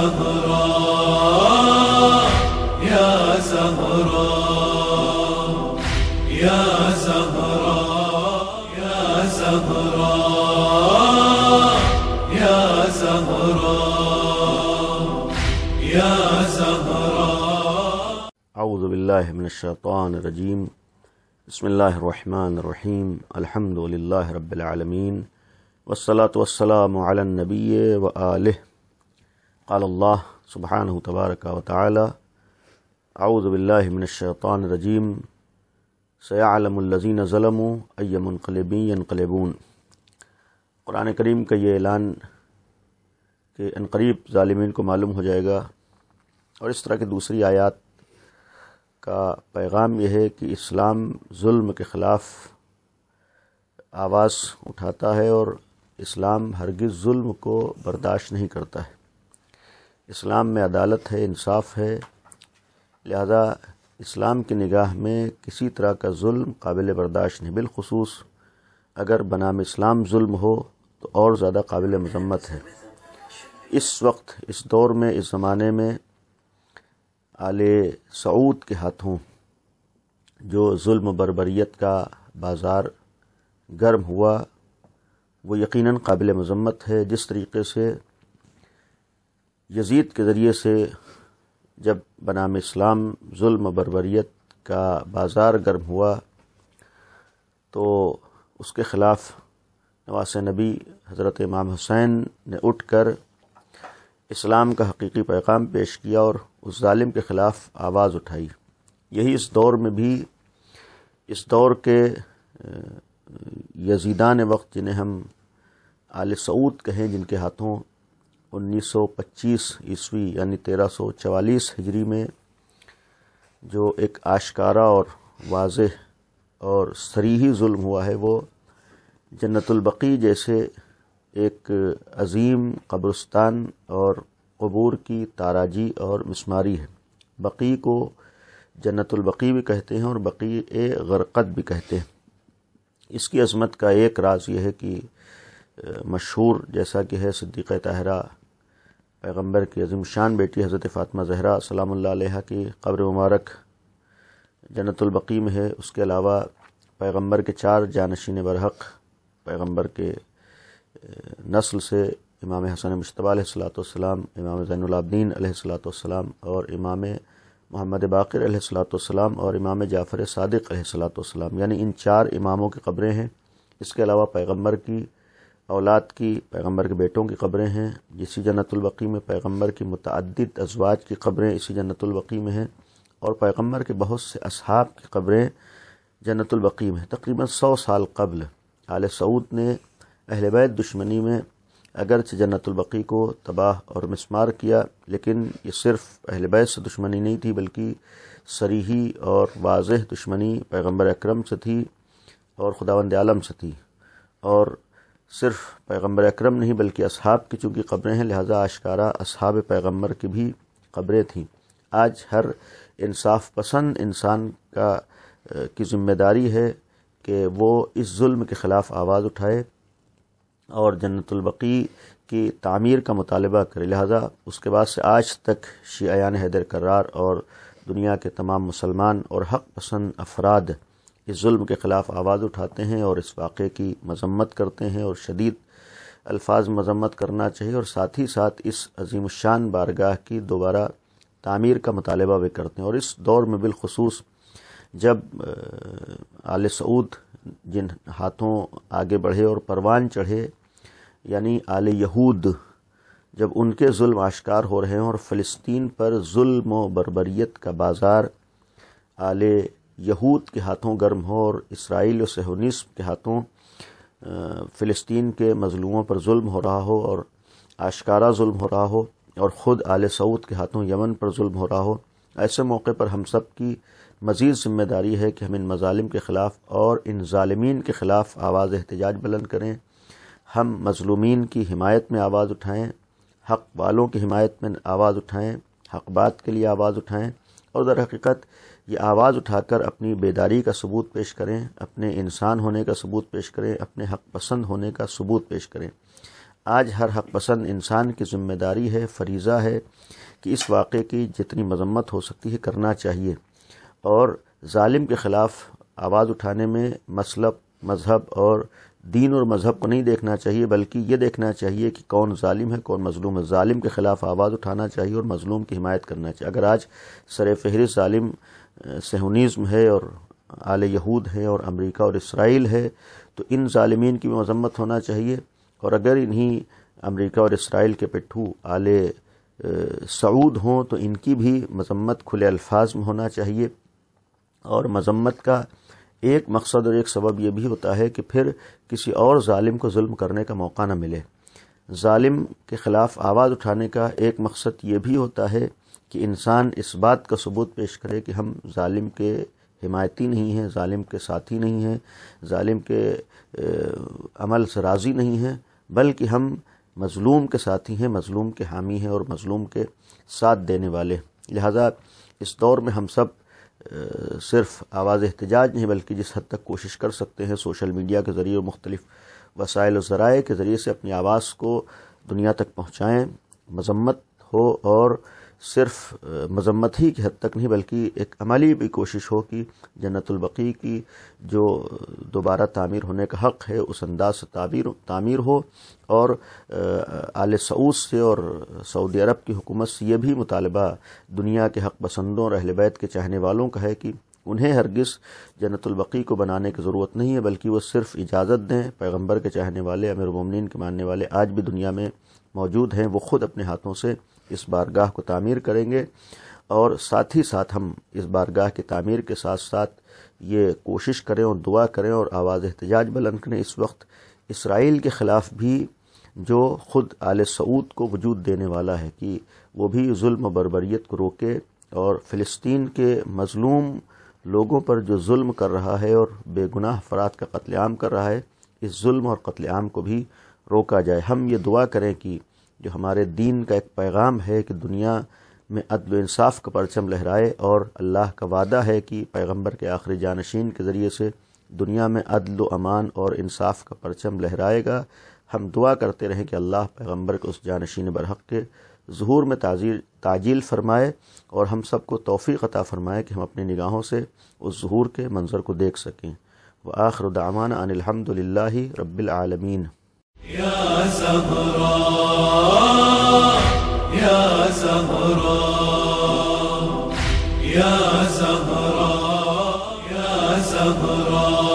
زهراء يا زهراء يا زهراء يا زهراء يا زهراء يا زهراء أعوذ بالله من الشيطان الرجيم بسم الله الرحمن الرحيم الحمد لله رب العالمين والصلاة والسلام على النبي وآله قال الله سبحانه تبارك وتعالى أعوذ بالله من الشيطان الرجيم سيعلم الذين ظلموا أي منقلب ينقلبون कुरान करीम का ये ऐलान कि अनकरीब ालमीन को मालूम हो जाएगा और इस तरह की दूसरी आयात का पैगाम यह है कि इस्लाम जुल्म के ख़िलाफ़ आवाज़ उठाता है और इस्लाम हरगिज़ जुल्म को बर्दाश्त नहीं करता है इस्लाम में अदालत है इंसाफ है लिहाजा इस्लाम की निगाह में किसी तरह का जुल्म काबिल बर्दाश्त नहीं बिलखसूस अगर बनाम इस्लाम जुल्म हो तो और ज़्यादा काबिल मजम्मत है इस वक्त इस दौर में इस ज़माने में आले सऊद के हाथों जो जुल्म बरबरीत का बाज़ार गर्म हुआ वो यकीनन काबिल मजम्मत है जिस तरीके से यजीद के ज़रिए से जब बनाम इस्लाम जुल्म बरबरीत का बाज़ार गर्म हुआ तो उसके ख़िलाफ़ नवास नबी हज़रत इमाम हुसैन ने उठ कर इस्लाम का हकीकी पैगाम पेश किया और उस ालिम के ख़िलाफ़ आवाज़ उठाई यही इस दौर में भी इस दौर के यजीदान वक्त जिन्हें हम आल सऊद कहें जिनके हाथों 1925 ईस्वी यानी 1344 हिजरी में जो एक आशकारा और वाज और सरीही जुल्म हुआ है वो जन्नतुलबकी जैसे एक अजीम कब्रस्तान और कबूर की ताराजी और मिसमारी है बकी को जन्नतुलबकी भी कहते हैं और बकी ए गरकत भी कहते हैं इसकी अजमत का एक राज यह है कि मशहूर जैसा कि है सिद्दीक़ तहरा पैगम्बर की अजीम शान बेटी हज़रत फ़ातिमा जहरा सलाम की कब्र मुबारक जन्नतुल्बकी है उसके अलावा पैगम्बर के चार जानशीन बरहक पैगम्बर के नस्ल से इमाम हसन मुशतबा सलाम इमाम ज़ैनलाब्दीन सलाम और इमाम मोहम्मद बाकर सलाम और इमाम जाफ़र सदक सलाम यानी इन चार इमामों की खबरें हैं इसके अलावा पैगम्बर की औलाद की पैगंबर के बेटों की खबरें हैं इसी जन्नतुलवक़ी में पैगंबर की मतदद अजवाज की खबरें इसी जन्नतुलवक़ी में हैं और पैगंबर के बहुत से असहाब की खबरें जन्नतुलवक़ी में तकरीबन सौ साल कबल आल सऊद ने अहल दुश्मनी में अगरचे जन्नतुलवक़ी को तबाह और मिसमार किया लेकिन ये सिर्फ अहल से दुश्मनी नहीं थी बल्कि सरीही और वाज दुश्मनी पैगम्बर अक्रम से थी और खुदावंद आलम से थी और सिर्फ पैगम्बर अक्रम नहीं बल्कि असहाब की चूँकि ख़बरें हैं लिहाजा अशकारा असहाब पैगम्बर की भी ख़बरें थीं आज हर इंसाफ पसंद इंसान का की जिम्मेदारी है कि वो इस जुल्म के ख़िलाफ़ आवाज़ उठाए और जन्नतबकी की तामीर का मुतालबा करे लिहाजा उसके बाद से आज तक शीयान हैदर करार और दुनिया के तमाम मुसलमान और हक पसंद अफराद इस जुल्म के ख़िलाफ़ आवाज़ उठाते हैं और इस वाक़े की मजम्मत करते हैं और शदीद अल्फाज मजम्मत करना चाहिए और साथ ही साथ इस अजीम शान बारगाह की दोबारा तामीर का मुतालबा भी करते हैं और इस दौर में बिलखसूस जब आल सऊद जिन हाथों आगे बढ़े और परवान चढ़े यानी आल यहूद जब उनके जुल्म आश्कार हो रहे हैं और फ़लस्तीन पर जुल्म व बरबरीत का बाज़ार आले यहूद के हाथों गर्म हो और इसराइल सहनिस्म के हाथों फ़लस्तीन के मजलूमों पर जुल्म हो रहा हो और आशकारा जुल्म हो रहा हो और ख़ुद आल सऊद के हाथों यमन पर जुल्म हो रहा हो ऐसे मौके पर हम सब की मज़ीद जिम्मेदारी है कि हम इन मजालिम के ख़िलाफ़ और इन ालमीन के ख़िलाफ़ आवाज़ एहतजाज बुलंद करें हम मजलूमीन की हिमायत में आवाज़ उठाएँ हक़ वालों की हिमायत में आवाज़ उठाएँ हकबात के लिए आवाज़ उठाएँ और दर हकीकत ये आवाज़ उठाकर अपनी बेदारी का सबूत पेश करें अपने इंसान होने का सबूत पेश करें अपने हक पसंद होने का सबूत पेश करें आज हर हक पसंद इंसान की जिम्मेदारी है फरीज़ा है कि इस वाक़े की जितनी मजम्मत हो सकती है करना चाहिए और ालिम के ख़िलाफ़ आवाज़ उठाने में मसलब मज़हब और दीन और मज़हब को नहीं देखना चाहिए बल्कि ये देखना चाहिए कि कौन ालिम है कौन मजलूम है ालिम के ख़िलाफ़ आवाज़ उठाना चाहिए और मजलूम की हिमायत करना चाहिए अगर आज सर फहरिस ालिम सेहनीज़म है और आल यहूद है और अमरीका और इसराइल है तो इन ालमीन की मजम्मत होना चाहिए और अगर इन्हीं अमरीका और इसराइल के पिट्ठू आल सऊद हों तो इनकी भी मजम्मत खुले अल्फाज में होना चाहिए और मजम्मत का एक मकसद और एक सबब यह भी होता है कि फिर किसी और जालिम को जुल्म करने का मौका ना मिले जालिम के ख़िलाफ़ आवाज़ उठाने का एक मकसद ये भी होता है कि इंसान इस बात का सबूत पेश करे कि हम ालिम के हिमायती नहीं हैं ालिम के साथी नहीं हैं जालिम के अमल से राज़ी नहीं हैं बल्कि हम मज़लूम के साथी हैं मज़लूम के हामी हैं और मज़लूम के साथ देने वाले लिहाजा इस दौर में हम सब सिर्फ आवाज़ एहतजाज नहीं बल्कि जिस हद तक कोशिश कर सकते हैं सोशल मीडिया के ज़रिए और मुख्तलिफ वसाइल और ज़राए के ज़रिए से अपनी आवाज़ को दुनिया तक पहुँचाएँ मजम्मत हो और सिर्फ मजम्मत ही की हद तक नहीं बल्कि एक अमली भी कोशिश हो कि जन्नतुलबकी की जो दोबारा तामीर होने का हक़ है उस अंदाज से ताबीर तामीर हो और आल सऊद से और सऊदी अरब की हुकूमत से यह भी मुतालबा दुनिया के हक़ पसंदों और अहल बैत के चाहने वालों का है कि उन्हें हरगिस जन्नतुलबकी को बनाने की ज़रूरत नहीं है बल्कि वह सिर्फ इजाज़त दें पैगम्बर के चाहने वाले अमिर उमिन के मानने वाले आज भी दुनिया में मौजूद हैं वो ख़ुद अपने हाथों से इस बारगाह को तामीर करेंगे और साथ ही साथ हम इस बारगाह की तामीर के साथ साथ ये कोशिश करें और दुआ करें और आवाज़ एहतजाज बुलंद करें इस वक्त इसराइल के ख़िलाफ़ भी जो ख़ुद आल सऊद को वजूद देने वाला है कि वो भी जुल्म बरबरीत को रोके और फ़लस्तीन के मज़लूम लोगों पर जो जुल्म कर रहा है और बेगुनाह अफराद का कत्लेम कर रहा है इस जुल्म और कत्लेम को भी रोका जाए हम ये दुआ करें कि जो हमारे दीन का एक पैगाम है कि दुनिया में अदल इंसाफ का परचम लहराए और अल्लाह का वादा है कि पैगंबर के आखिरी जानशीन के ज़रिए से दुनिया में अदल अमान और इंसाफ का परचम लहराएगा हम दुआ करते रहें कि अल्लाह पैगंबर के उस जानशीन बरहक के जहूर में ताजील ताजील फरमाए और हम सबको तोफ़ी अता फरमाए कि हम अपनी निगाहों से उस जहूर के मंज़र को देख सकें व आखरदामान अनिलहमदिल्ला रबालमीन يا زهراء يا زهراء يا زهراء يا زهراء